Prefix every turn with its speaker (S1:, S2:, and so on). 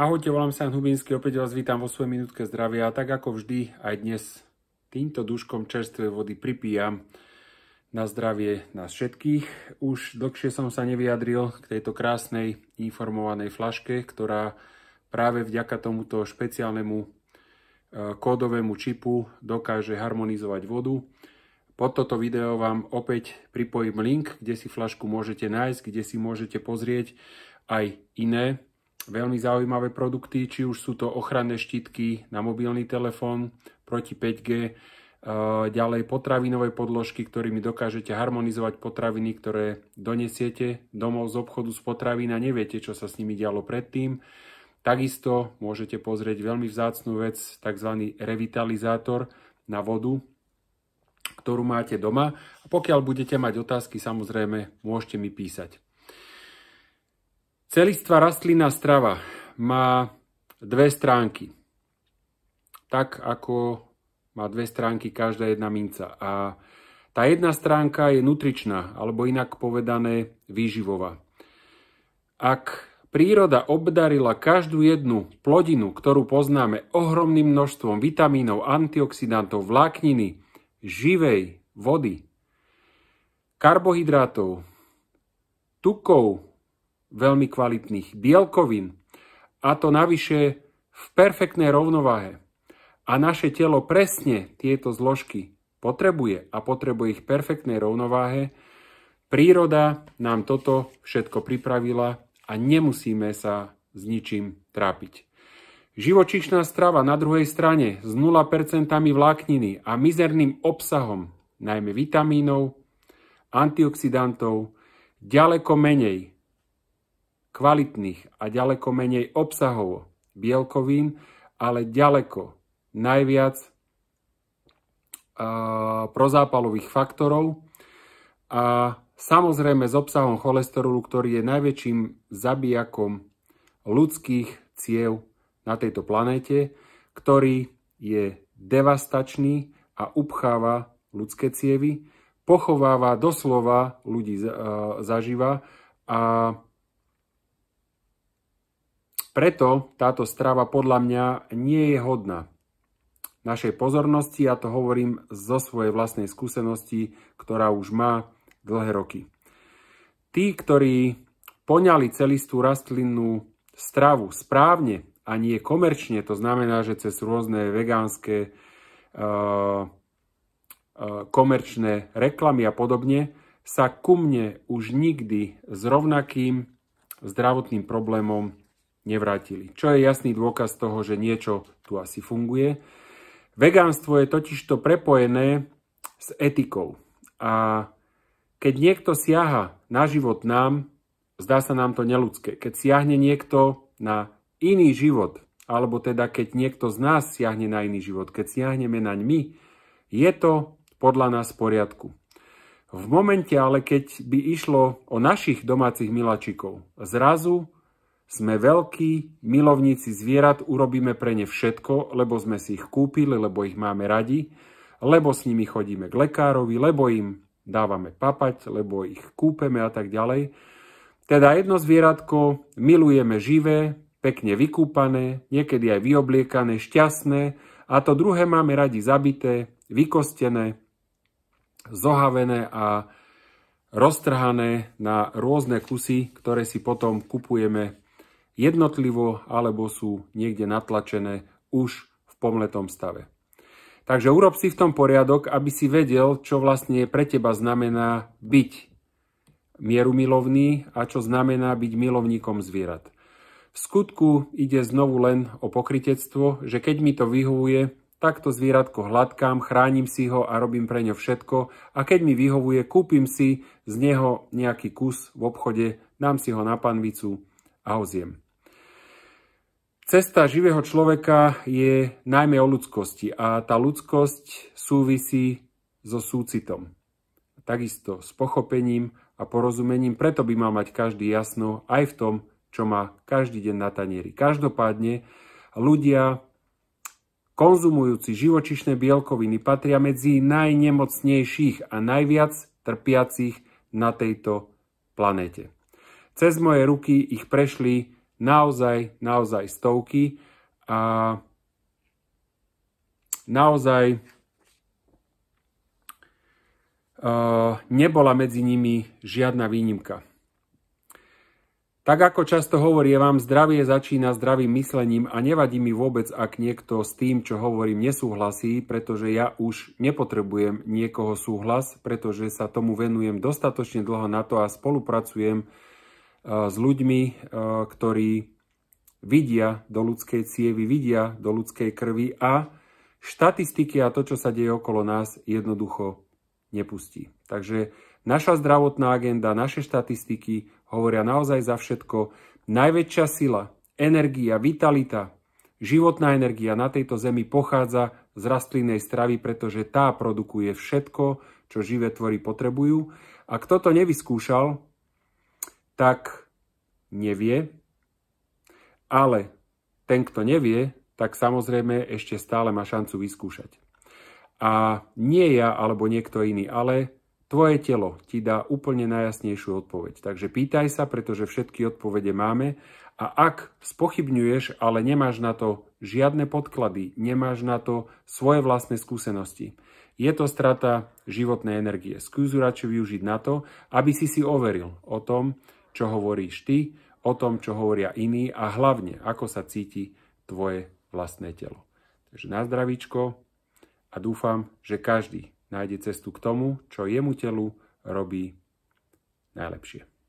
S1: Ahojte, volám sa Jan Hubinský, opäť vás vítam vo svojej minútke zdravia. A tak ako vždy, aj dnes týmto duškom čerstvej vody pripijam na zdravie nás všetkých. Už dlhšie som sa nevyjadril k tejto krásnej informovanej flaške, ktorá práve vďaka tomuto špeciálnemu e, kódovému čipu dokáže harmonizovať vodu. Pod toto video vám opäť pripojím link, kde si flašku môžete nájsť, kde si môžete pozrieť aj iné veľmi zaujímavé produkty, či už sú to ochranné štítky na mobilný telefón proti 5G, e, ďalej potravinové podložky, ktorými dokážete harmonizovať potraviny, ktoré donesiete domov z obchodu z potravín a neviete, čo sa s nimi dialo predtým. Takisto môžete pozrieť veľmi vzácnú vec, tzv. revitalizátor na vodu, ktorú máte doma. A pokiaľ budete mať otázky, samozrejme, môžete mi písať. Celistvá rastlinná strava má dve stránky. Tak ako má dve stránky každá jedna minca. A tá jedna stránka je nutričná, alebo inak povedané výživová. Ak príroda obdarila každú jednu plodinu, ktorú poznáme ohromným množstvom vitamínov, antioxidantov, vlákniny, živej vody, karbohydrátov, tukov, veľmi kvalitných bielkovín, a to navyše v perfektnej rovnováhe. A naše telo presne tieto zložky potrebuje a potrebuje ich perfektnej rovnováhe. Príroda nám toto všetko pripravila a nemusíme sa s ničím trápiť. Živočíšna strava na druhej strane s 0% vlákniny a mizerným obsahom najmä vitamínov, antioxidantov, ďaleko menej kvalitných a ďaleko menej obsahovo bielkovým, ale ďaleko najviac prozápalových faktorov a samozrejme s obsahom cholesterolu, ktorý je najväčším zabijakom ľudských ciev na tejto planéte, ktorý je devastačný a upcháva ľudské cievy, pochováva doslova ľudí zaživa a preto táto strava podľa mňa nie je hodná našej pozornosti, ja to hovorím zo svojej vlastnej skúsenosti, ktorá už má dlhé roky. Tí, ktorí poňali celistú rastlinnú stravu správne a nie komerčne, to znamená, že cez rôzne vegánske uh, komerčné reklamy a podobne, sa ku mne už nikdy s rovnakým zdravotným problémom nevrátili. Čo je jasný dôkaz toho, že niečo tu asi funguje. Vegánstvo je totižto prepojené s etikou. A keď niekto siaha na život nám, zdá sa nám to neludské. Keď siahne niekto na iný život, alebo teda keď niekto z nás siahne na iný život, keď siahneme naň my, je to podľa nás v poriadku. V momente ale, keď by išlo o našich domácich miláčikov, zrazu sme veľkí milovníci zvierat, urobíme pre ne všetko, lebo sme si ich kúpili, lebo ich máme radi, lebo s nimi chodíme k lekárovi, lebo im dávame papať, lebo ich kúpeme a tak ďalej. Teda jedno zvieratko milujeme živé, pekne vykúpané, niekedy aj vyobliekané, šťastné a to druhé máme radi zabité, vykostené, zohavené a roztrhané na rôzne kusy, ktoré si potom kupujeme jednotlivo alebo sú niekde natlačené už v pomletom stave. Takže urob si v tom poriadok, aby si vedel, čo vlastne pre teba znamená byť mierumilovný a čo znamená byť milovníkom zvierat. V skutku ide znovu len o pokritectvo, že keď mi to vyhovuje, tak to zvieratko hladkám, chránim si ho a robím pre ňo všetko a keď mi vyhovuje, kúpim si z neho nejaký kus v obchode, dám si ho na panvicu a ho zjem. Cesta živého človeka je najmä o ľudskosti a tá ľudskosť súvisí so súcitom. Takisto s pochopením a porozumením, preto by mal mať každý jasno aj v tom, čo má každý deň na tanieri. Každopádne ľudia konzumujúci živočišné bielkoviny patria medzi najnemocnejších a najviac trpiacich na tejto planéte. Cez moje ruky ich prešli naozaj, naozaj stovky a naozaj e, nebola medzi nimi žiadna výnimka. Tak ako často hovorí, vám zdravie začína zdravým myslením a nevadí mi vôbec, ak niekto s tým, čo hovorím, nesúhlasí, pretože ja už nepotrebujem niekoho súhlas, pretože sa tomu venujem dostatočne dlho na to a spolupracujem s ľuďmi, ktorí vidia do ľudskej cievy, vidia do ľudskej krvi a štatistiky a to, čo sa deje okolo nás, jednoducho nepustí. Takže naša zdravotná agenda, naše štatistiky hovoria naozaj za všetko. Najväčšia sila, energia, vitalita, životná energia na tejto zemi pochádza z rastlinnej stravy, pretože tá produkuje všetko, čo živé tvory potrebujú. A kto to nevyskúšal, tak nevie, ale ten, kto nevie, tak samozrejme ešte stále má šancu vyskúšať. A nie ja alebo niekto iný, ale tvoje telo ti dá úplne najjasnejšiu odpoveď. Takže pýtaj sa, pretože všetky odpovede máme a ak spochybňuješ, ale nemáš na to žiadne podklady, nemáš na to svoje vlastné skúsenosti, je to strata životnej energie. Skús ju radšej využiť na to, aby si si overil o tom, čo hovoríš ty, o tom, čo hovoria iní a hlavne, ako sa cíti tvoje vlastné telo. Takže na zdravíčko a dúfam, že každý nájde cestu k tomu, čo jemu telu robí najlepšie.